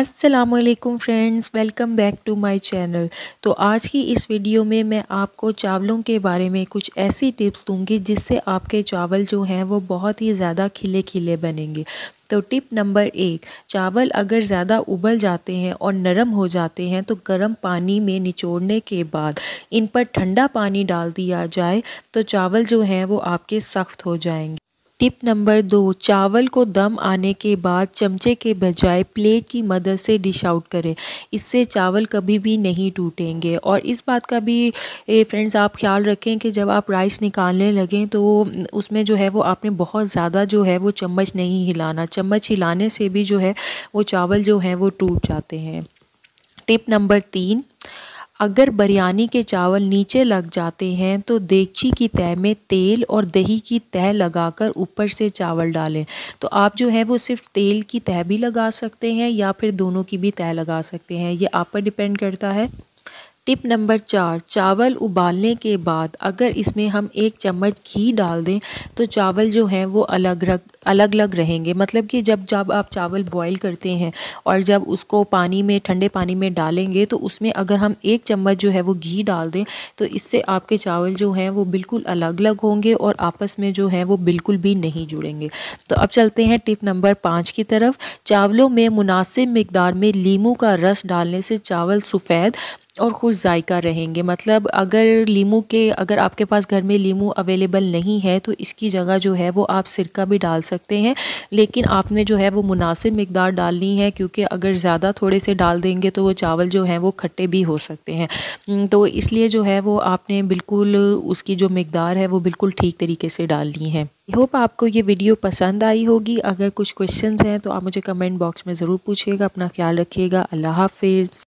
Aslam friends welcome back to my channel तो आज की इस वीडियो में मैं आपको चावलों के बारे में कुछ ऐसी टिप्स दूंगी जिससे आपके चावल जो हैं वो बहुत ही ज़्यादा खिले खिले बनेंगे तो टिप नंबर एक चावल अगर ज़्यादा उबल जाते हैं और नरम हो जाते हैं तो गर्म पानी में निचोड़ने के बाद इन पर ठंडा पानी डाल दिया जाए तो चावल जो हैं वो आपके सख्त हो जाएंगे टिप नंबर दो चावल को दम आने के बाद चमचे के बजाय प्लेट की मदद से डिश आउट करें इससे चावल कभी भी नहीं टूटेंगे और इस बात का भी फ्रेंड्स आप ख्याल रखें कि जब आप राइस निकालने लगें तो उसमें जो है वो आपने बहुत ज़्यादा जो है वो चम्मच नहीं हिलाना चम्मच हिलाने से भी जो है वो चावल जो हैं वो टूट जाते हैं टिप नंबर तीन अगर बिरयानी के चावल नीचे लग जाते हैं तो देगची की तह में तेल और दही की तह लगाकर ऊपर से चावल डालें तो आप जो है वो सिर्फ तेल की तह भी लगा सकते हैं या फिर दोनों की भी तह लगा सकते हैं ये आप पर डिपेंड करता है टिप नंबर चार चावल उबालने के बाद अगर इसमें हम एक चम्मच घी डाल दें तो चावल जो हैं वो अलग रख अलग अलग रहेंगे मतलब कि जब जब आप चावल बॉईल करते हैं और जब उसको पानी में ठंडे पानी में डालेंगे तो उसमें अगर हम एक चम्मच जो है वो घी डाल दें तो इससे आपके चावल जो हैं वो बिल्कुल अलग अलग होंगे और आपस में जो हैं वो बिल्कुल भी नहीं जुड़ेंगे तो अब चलते हैं टिप नंबर पाँच की तरफ चावलों में मुनासिब मकदार में लीम का रस डालने से चावल सफ़ेद और खुश जायका रहेंगे मतलब अगर लीमू के अगर आपके पास घर में लीमू अवेलेबल नहीं है तो इसकी जगह जो है वो आप सिरका भी डाल सकते हैं लेकिन आपने जो है वो मुनासिब मकदार डालनी है क्योंकि अगर ज़्यादा थोड़े से डाल देंगे तो वो चावल जो हैं वो खट्टे भी हो सकते हैं तो इसलिए जो है वो आपने बिल्कुल उसकी जो मकदार है वो बिल्कुल ठीक तरीके से डालनी है आई होप आपको ये वीडियो पसंद आई होगी अगर कुछ क्वेश्चंस हैं तो आप मुझे कमेंट बॉक्स में ज़रूर पूछिएगा अपना ख्याल रखिएगा अल्लाह हाफिज़